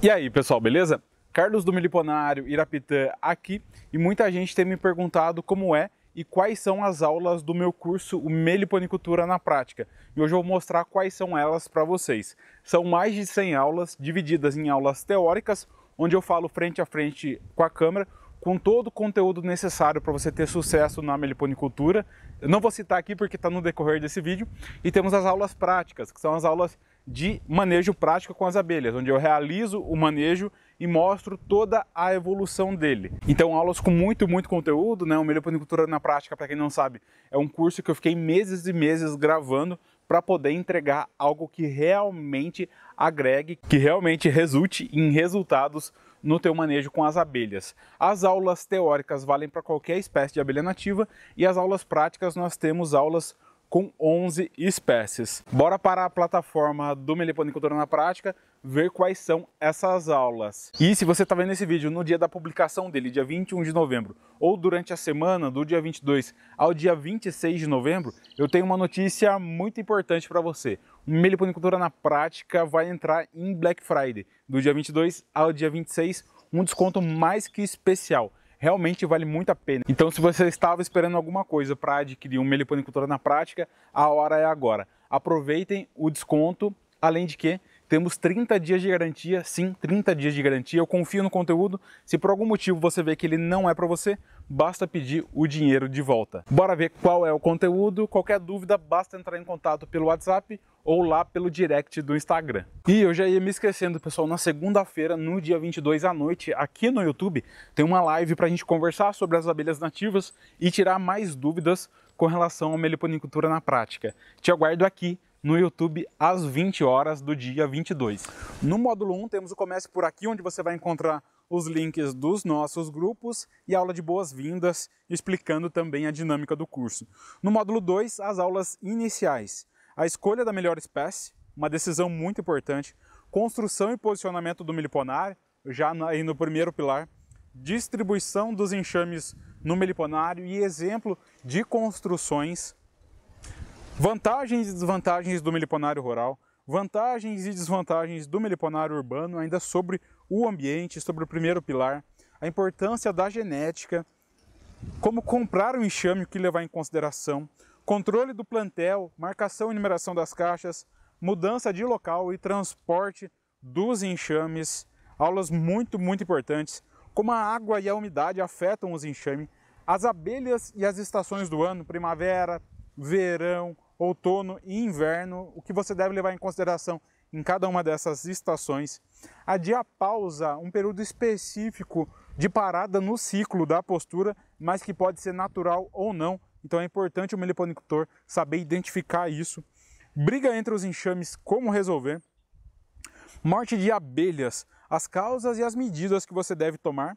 E aí, pessoal, beleza? Carlos do Meliponário, Irapitã aqui, e muita gente tem me perguntado como é e quais são as aulas do meu curso o Meliponicultura na Prática. E hoje eu vou mostrar quais são elas para vocês. São mais de 100 aulas, divididas em aulas teóricas, onde eu falo frente a frente com a câmera, com todo o conteúdo necessário para você ter sucesso na meliponicultura. Eu não vou citar aqui porque está no decorrer desse vídeo. E temos as aulas práticas, que são as aulas de manejo prático com as abelhas, onde eu realizo o manejo e mostro toda a evolução dele. Então, aulas com muito, muito conteúdo, né? O Melhor Panicultura na Prática, para quem não sabe, é um curso que eu fiquei meses e meses gravando para poder entregar algo que realmente agregue, que realmente resulte em resultados no teu manejo com as abelhas. As aulas teóricas valem para qualquer espécie de abelha nativa e as aulas práticas nós temos aulas com 11 espécies. Bora para a plataforma do Meliponicultura na Prática ver quais são essas aulas. E se você está vendo esse vídeo no dia da publicação dele, dia 21 de novembro, ou durante a semana do dia 22 ao dia 26 de novembro, eu tenho uma notícia muito importante para você. O Meliponicultura na Prática vai entrar em Black Friday, do dia 22 ao dia 26, um desconto mais que especial realmente vale muito a pena. Então, se você estava esperando alguma coisa para adquirir um meliponicultura na prática, a hora é agora. Aproveitem o desconto, além de que temos 30 dias de garantia, sim, 30 dias de garantia. Eu confio no conteúdo. Se por algum motivo você vê que ele não é para você, basta pedir o dinheiro de volta. Bora ver qual é o conteúdo. Qualquer dúvida, basta entrar em contato pelo WhatsApp ou lá pelo direct do Instagram. E eu já ia me esquecendo, pessoal, na segunda-feira, no dia 22 à noite, aqui no YouTube, tem uma live para a gente conversar sobre as abelhas nativas e tirar mais dúvidas com relação à meliponicultura na prática. Te aguardo aqui no YouTube às 20 horas do dia 22. No módulo 1 temos o Comece por aqui, onde você vai encontrar os links dos nossos grupos e aula de boas-vindas, explicando também a dinâmica do curso. No módulo 2, as aulas iniciais. A escolha da melhor espécie, uma decisão muito importante, construção e posicionamento do meliponar, já aí no primeiro pilar, distribuição dos enxames no meliponário e exemplo de construções Vantagens e desvantagens do meliponário rural, vantagens e desvantagens do meliponário urbano, ainda sobre o ambiente, sobre o primeiro pilar, a importância da genética, como comprar um enxame, o que levar em consideração, controle do plantel, marcação e numeração das caixas, mudança de local e transporte dos enxames, aulas muito, muito importantes, como a água e a umidade afetam os enxames, as abelhas e as estações do ano, primavera, verão, outono e inverno, o que você deve levar em consideração em cada uma dessas estações. A diapausa, um período específico de parada no ciclo da postura, mas que pode ser natural ou não. Então é importante o meliponicultor saber identificar isso. Briga entre os enxames, como resolver. Morte de abelhas, as causas e as medidas que você deve tomar.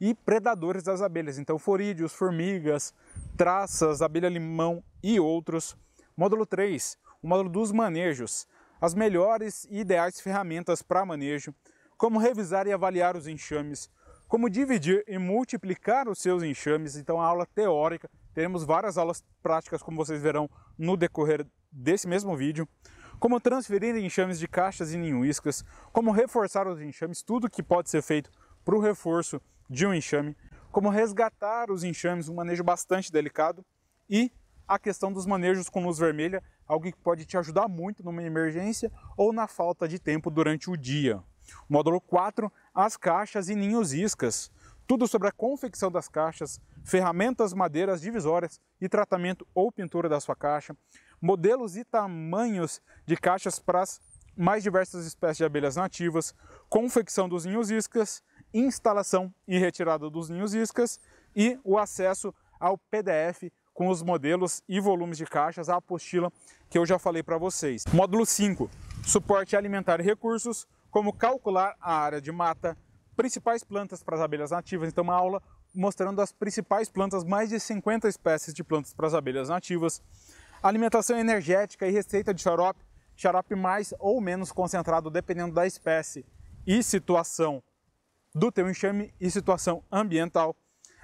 E predadores das abelhas, então forídeos, formigas, traças, abelha-limão e outros. Módulo 3, o módulo dos manejos, as melhores e ideais ferramentas para manejo, como revisar e avaliar os enxames, como dividir e multiplicar os seus enxames, então a aula teórica, teremos várias aulas práticas como vocês verão no decorrer desse mesmo vídeo, como transferir enxames de caixas e ninhuiscas, como reforçar os enxames, tudo que pode ser feito para o reforço de um enxame, como resgatar os enxames, um manejo bastante delicado e a questão dos manejos com luz vermelha, algo que pode te ajudar muito numa emergência ou na falta de tempo durante o dia. módulo 4, as caixas e ninhos iscas. Tudo sobre a confecção das caixas, ferramentas, madeiras, divisórias e tratamento ou pintura da sua caixa, modelos e tamanhos de caixas para as mais diversas espécies de abelhas nativas, confecção dos ninhos iscas, instalação e retirada dos ninhos iscas e o acesso ao PDF com os modelos e volumes de caixas, a apostila que eu já falei para vocês. Módulo 5, suporte alimentar e recursos, como calcular a área de mata, principais plantas para as abelhas nativas, então uma aula mostrando as principais plantas, mais de 50 espécies de plantas para as abelhas nativas, alimentação energética e receita de xarope, xarope mais ou menos concentrado dependendo da espécie e situação do teu enxame e situação ambiental,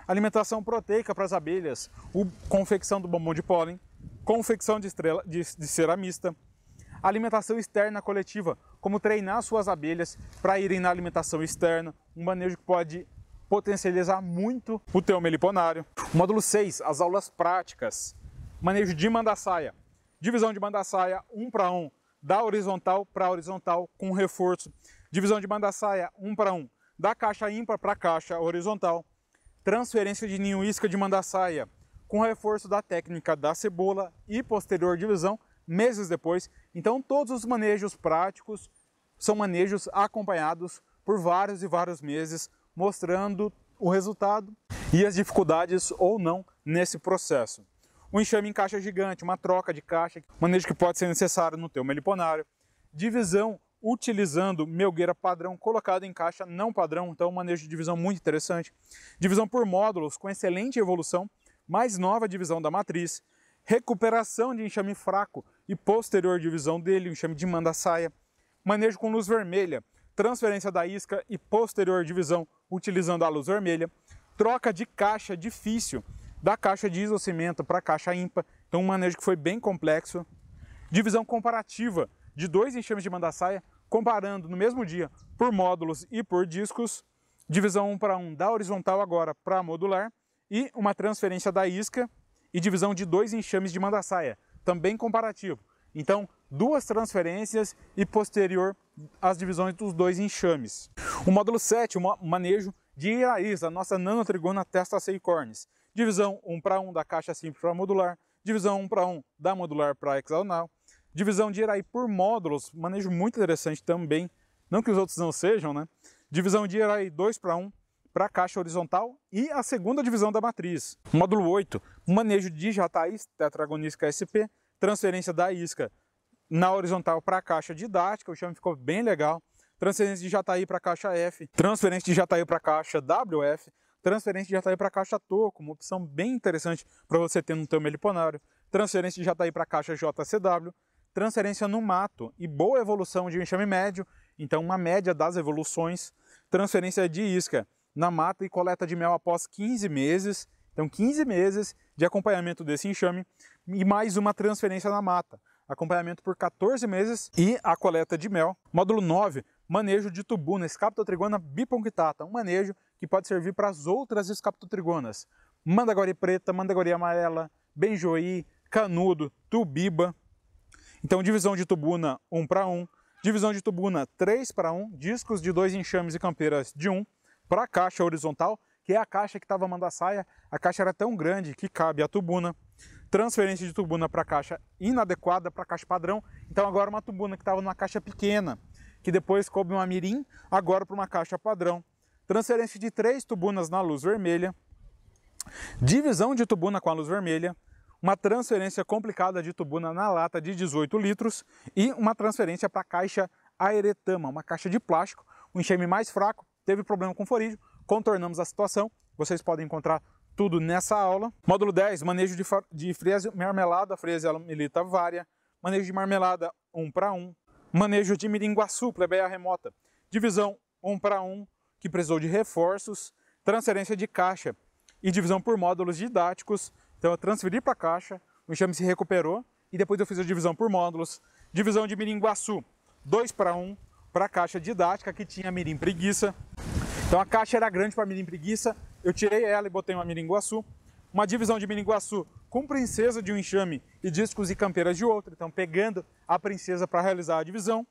alimentação proteica para as abelhas, o, confecção do bombom de pólen, confecção de, estrela, de, de alimentação externa coletiva, como treinar suas abelhas para irem na alimentação externa, um manejo que pode potencializar muito o teu meliponário. Módulo 6, as aulas práticas. Manejo de mandaçaia. Divisão de mandaçaia 1 um para 1, um, da horizontal para horizontal com reforço. Divisão de mandaçaia 1 um para 1, da caixa ímpar para caixa horizontal transferência de ninho isca de mandaçaia, com reforço da técnica da cebola e posterior divisão meses depois. Então todos os manejos práticos são manejos acompanhados por vários e vários meses, mostrando o resultado e as dificuldades ou não nesse processo. Um enxame em caixa gigante, uma troca de caixa, manejo que pode ser necessário no teu meliponário, divisão utilizando melgueira padrão colocado em caixa não padrão, então um manejo de divisão muito interessante. Divisão por módulos com excelente evolução, mais nova divisão da matriz, recuperação de enxame fraco e posterior divisão dele, enxame de saia. manejo com luz vermelha, transferência da isca e posterior divisão utilizando a luz vermelha, troca de caixa difícil da caixa de isocimento para caixa ímpar, então um manejo que foi bem complexo, divisão comparativa de dois enxames de mandaçaia, comparando no mesmo dia por módulos e por discos, divisão 1 para 1 da horizontal agora para modular e uma transferência da isca e divisão de dois enxames de mandaçaia, também comparativo. Então, duas transferências e posterior as divisões dos dois enxames. O módulo 7, o manejo de Iraís, a nossa nanotrigona testa seicornis. Divisão 1 para 1 da caixa simples para modular, divisão 1 para 1 da modular para hexagonal, Divisão de Iraí por módulos, manejo muito interessante também. Não que os outros não sejam, né? Divisão de Iraí 2 para 1 para caixa horizontal e a segunda divisão da matriz. Módulo 8, manejo de jatais tetragonística SP, transferência da isca na horizontal para a caixa didática, o chame ficou bem legal. Transferência de jataí para a caixa F, transferência de jataí para a caixa WF, transferência de jataí para a caixa toco, uma opção bem interessante para você ter no seu meliponário. Transferência de jataí para a caixa JCW, transferência no mato e boa evolução de enxame médio, então uma média das evoluções, transferência de isca na mata e coleta de mel após 15 meses, então 15 meses de acompanhamento desse enxame e mais uma transferência na mata, acompanhamento por 14 meses e a coleta de mel. Módulo 9, manejo de tubuna, escaptotrigona bipunctata, um manejo que pode servir para as outras escaptotrigonas, mandagori preta, mandagori amarela, benjoí, canudo, tubiba, então, divisão de tubuna 1 para 1, divisão de tubuna 3 para 1, discos de dois enxames e campeiras de 1 para a caixa horizontal, que é a caixa que estava mandando a saia. A caixa era tão grande que cabe a tubuna. Transferência de tubuna para caixa inadequada, para caixa padrão. Então, agora uma tubuna que estava numa caixa pequena, que depois coube uma mirim, agora para uma caixa padrão. Transferência de três tubunas na luz vermelha. Divisão de tubuna com a luz vermelha uma transferência complicada de tubuna na lata de 18 litros e uma transferência para a caixa aeretama, uma caixa de plástico, um enxame mais fraco, teve problema com forídeo, contornamos a situação, vocês podem encontrar tudo nessa aula. Módulo 10, manejo de, de fresa marmelada, fresa milita vária, manejo de marmelada 1 para 1, manejo de miringuaçu, plebeia remota, divisão 1 para 1, que precisou de reforços, transferência de caixa e divisão por módulos didáticos, então eu transferi para a caixa, o enxame se recuperou e depois eu fiz a divisão por módulos. Divisão de mirim Guaçu, 2 para 1 para a caixa didática que tinha mirim preguiça. Então a caixa era grande para mirim preguiça, eu tirei ela e botei uma mirim Guaçu. Uma divisão de mirim Guaçu com princesa de um enxame e discos e campeiras de outro, então pegando a princesa para realizar a divisão.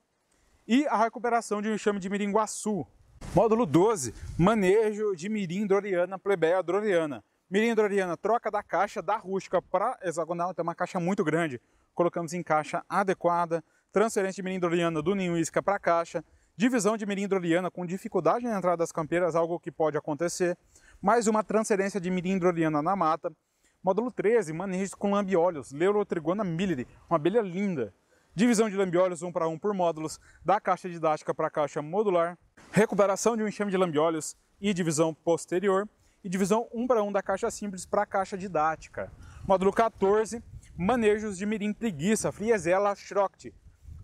E a recuperação de um enxame de mirim Guaçu. Módulo 12, manejo de mirim droriana plebeia droriana. Mirim Doriana, troca da caixa da rústica para hexagonal, então é uma caixa muito grande. Colocamos em caixa adequada, transferência de mirim Doriana do ninho isca para caixa, divisão de mirim Doriana com dificuldade na entrada das campeiras, algo que pode acontecer, mais uma transferência de mirim Doriana na mata, módulo 13, manejo com lambiolhos, Leurotrigona millide, uma abelha linda. Divisão de lambiolhos 1 para 1 por módulos, da caixa didática para a caixa modular, recuperação de um enxame de lambiolhos e divisão posterior, e divisão 1 para 1 da caixa simples para a caixa didática. Módulo 14, manejos de mirim preguiça, friezela schrocht,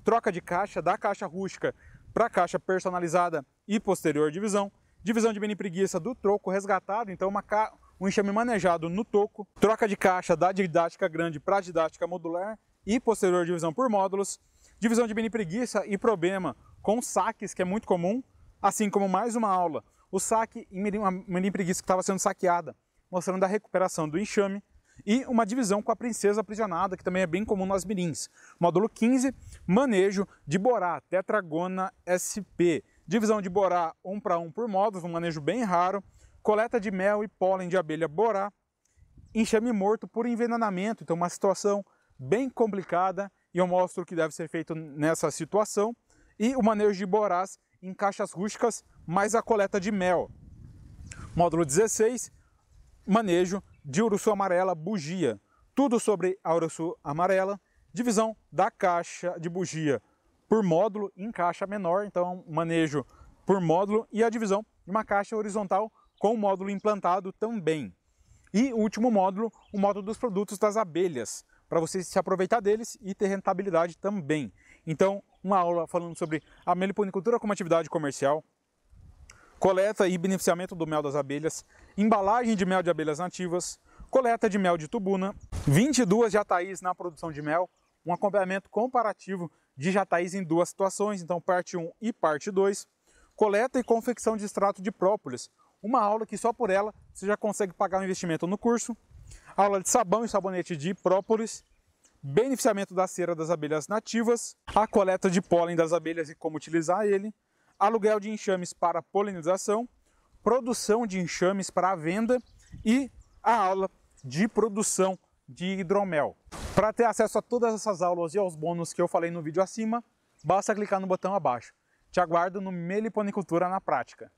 troca de caixa da caixa rústica para a caixa personalizada e posterior divisão, divisão de mirim preguiça do troco resgatado, então uma ca... um enxame manejado no toco, troca de caixa da didática grande para a didática modular e posterior divisão por módulos, divisão de mirim preguiça e problema com saques, que é muito comum, assim como mais uma aula o saque em uma menina Preguiça que estava sendo saqueada, mostrando a recuperação do enxame e uma divisão com a princesa aprisionada, que também é bem comum nas mirins. Módulo 15, manejo de Borá, Tetragona SP. Divisão de Borá 1 para 1 por módulo, um manejo bem raro. Coleta de mel e pólen de abelha Borá. Enxame morto por envenenamento, então uma situação bem complicada e eu mostro o que deve ser feito nessa situação. E o manejo de borás em caixas rústicas mais a coleta de mel. Módulo 16, manejo de Uruçu amarela bugia. Tudo sobre a Uruçu amarela, divisão da caixa de bugia por módulo em caixa menor, então manejo por módulo e a divisão de uma caixa horizontal com o módulo implantado também. E o último módulo, o módulo dos produtos das abelhas, para você se aproveitar deles e ter rentabilidade também. Então, uma aula falando sobre a meliponicultura como atividade comercial, coleta e beneficiamento do mel das abelhas, embalagem de mel de abelhas nativas, coleta de mel de tubuna, 22 jataís na produção de mel, um acompanhamento comparativo de jataís em duas situações, então parte 1 e parte 2, coleta e confecção de extrato de própolis, uma aula que só por ela você já consegue pagar o investimento no curso, aula de sabão e sabonete de própolis, beneficiamento da cera das abelhas nativas, a coleta de pólen das abelhas e como utilizar ele, aluguel de enxames para polinização, produção de enxames para venda e a aula de produção de hidromel. Para ter acesso a todas essas aulas e aos bônus que eu falei no vídeo acima, basta clicar no botão abaixo. Te aguardo no Meliponicultura na Prática.